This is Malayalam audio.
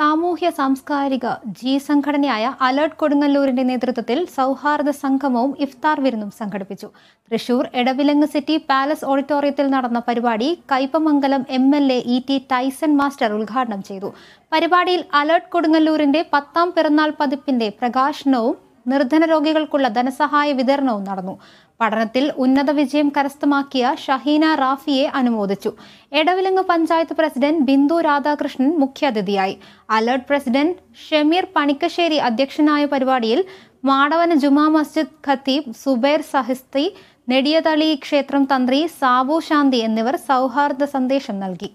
സാമൂഹ്യ സാംസ്കാരിക ജി സംഘടനയായ അലേർട്ട് കൊടുങ്ങല്ലൂരിന്റെ നേതൃത്വത്തിൽ സൗഹാർദ്ദ സംഗമവും ഇഫ്താർ വിരുന്നും സംഘടിപ്പിച്ചു തൃശൂർ എടവിലങ്ങ് സിറ്റി പാലസ് ഓഡിറ്റോറിയത്തിൽ നടന്ന പരിപാടി Kaipamangalam M L A E T Tyson master ഉദ്ഘാടനം ചെയ്തു പരിപാടിയിൽ അലേർട്ട് കൊടുങ്ങല്ലൂരിന്റെ പത്താം പിറന്നാൾ പതിപ്പിന്റെ പ്രകാശനവും നിർധന രോഗികൾക്കുള്ള ധനസഹായ വിതരണവും നടന്നു പഠനത്തിൽ ഉന്നത വിജയം കരസ്ഥമാക്കിയ ഷഹീന റാഫിയെ അനുമോദിച്ചു എടവിലങ്ങ് പഞ്ചായത്ത് പ്രസിഡന്റ് ബിന്ദു രാധാകൃഷ്ണൻ മുഖ്യാതിഥിയായി അലേർട്ട് പ്രസിഡന്റ് ഷമീർ പണിക്കശ്ശേരി അധ്യക്ഷനായ പരിപാടിയിൽ മാടവന ജുമാ മസ്ജിദ് ഖത്തീബ് സുബൈർ സഹിസ്തി നെടിയതളി ക്ഷേത്രം തന്ത്രി സാവു ശാന്തി എന്നിവർ സൗഹാർദ്ദ സന്ദേശം നൽകി